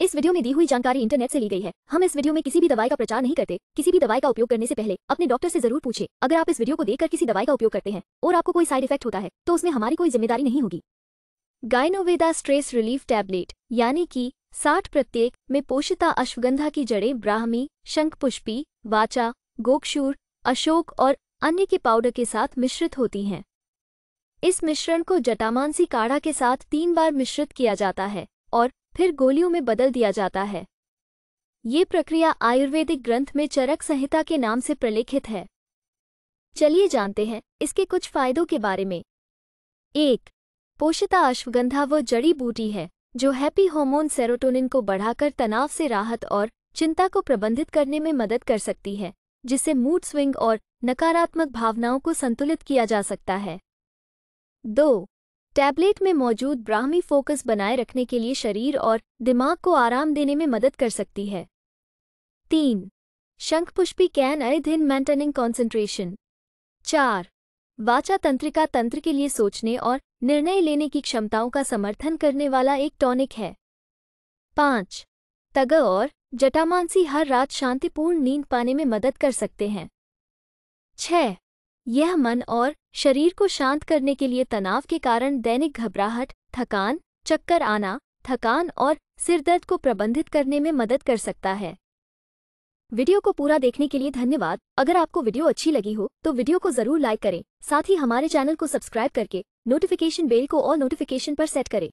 इस वीडियो में दी हुई जानकारी इंटरनेट से ली गई है हम इस वीडियो में किसी भी दवाई का प्रचार नहीं करते किसी भी दवाई का उपयोग करने से पहले अपने डॉक्टर से जरूर पूछे अगर आप इस वीडियो को देखकर किसी दवाई का उपयोग करते हैं और आपको कोई साइड इफेक्ट होता है तो उसमें हमारी कोई जिम्मेदारी नहीं होगी गायनोवेदा स्ट्रेस रिलीफ टैबलेट यानी कि साठ प्रत्येक में पोषिता अश्वगंधा की जड़ें ब्राह्मी शंखपुष्पी वाचा गोक्षूर अशोक और अन्य के पाउडर के साथ मिश्रित होती हैं इस मिश्रण को जटामानसी काढ़ा के साथ तीन बार मिश्रित किया जाता है और फिर गोलियों में बदल दिया जाता है ये प्रक्रिया आयुर्वेदिक ग्रंथ में चरक संहिता के नाम से प्रलेखित है चलिए जानते हैं इसके कुछ फायदों के बारे में एक पोषिता अश्वगंधा वह जड़ी बूटी है जो हैप्पी हॉर्मोन सेरोटोनिन को बढ़ाकर तनाव से राहत और चिंता को प्रबंधित करने में मदद कर सकती है जिससे मूड स्विंग और नकारात्मक भावनाओं को संतुलित किया जा सकता है दो टैबलेट में मौजूद ब्राह्मी फोकस बनाए रखने के लिए शरीर और दिमाग को आराम देने में मदद कर सकती है तीन शंखपुष्पी कैन अर्ध इन मेंटेनिंग कॉन्सेंट्रेशन चार वाचा तंत्रिका तंत्र के लिए सोचने और निर्णय लेने की क्षमताओं का समर्थन करने वाला एक टॉनिक है पाँच तग और जटामांसी हर रात शांतिपूर्ण नींद पाने में मदद कर सकते हैं छह यह मन और शरीर को शांत करने के लिए तनाव के कारण दैनिक घबराहट थकान चक्कर आना थकान और सिरदर्द को प्रबंधित करने में मदद कर सकता है वीडियो को पूरा देखने के लिए धन्यवाद अगर आपको वीडियो अच्छी लगी हो तो वीडियो को जरूर लाइक करें साथ ही हमारे चैनल को सब्सक्राइब करके नोटिफिकेशन बेल को ऑल नोटिफिकेशन पर सेट करें